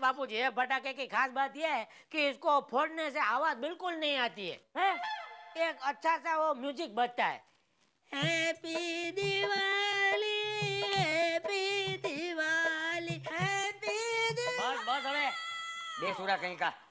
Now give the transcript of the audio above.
बापू जी ये की खास बात यह है कि इसको फोड़ने से आवाज बिल्कुल नहीं आती है, है? एक अच्छा सा वो म्यूजिक बजता है happy Diwali happy Diwali happy Diwali बस बस अबे बेसुरा कहीं का